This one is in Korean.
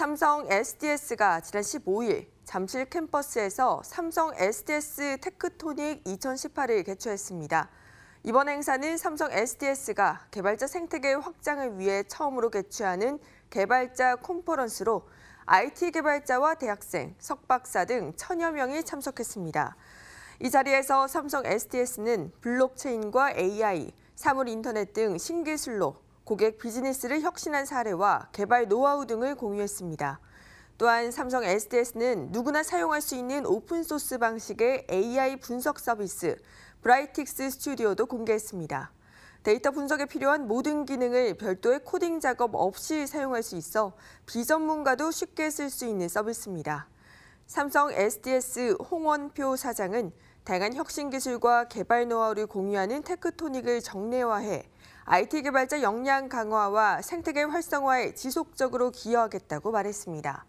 삼성 SDS가 지난 15일 잠실 캠퍼스에서 삼성 SDS 테크토닉 2018을 개최했습니다. 이번 행사는 삼성 SDS가 개발자 생태계 확장을 위해 처음으로 개최하는 개발자 컨퍼런스로 IT 개발자와 대학생, 석박사 등 천여 명이 참석했습니다. 이 자리에서 삼성 SDS는 블록체인과 AI, 사물 인터넷 등 신기술로 고객 비즈니스를 혁신한 사례와 개발 노하우 등을 공유했습니다. 또한 삼성 SDS는 누구나 사용할 수 있는 오픈소스 방식의 AI 분석 서비스 브라이틱스 스튜디오도 공개했습니다. 데이터 분석에 필요한 모든 기능을 별도의 코딩 작업 없이 사용할 수 있어 비전문가도 쉽게 쓸 수 있는 서비스입니다. 삼성 SDS 홍원표 사장은 다양한 혁신 기술과 개발 노하우를 공유하는 테크토닉을 정례화해 IT 개발자 역량 강화와 생태계 활성화에 지속적으로 기여하겠다고 말했습니다.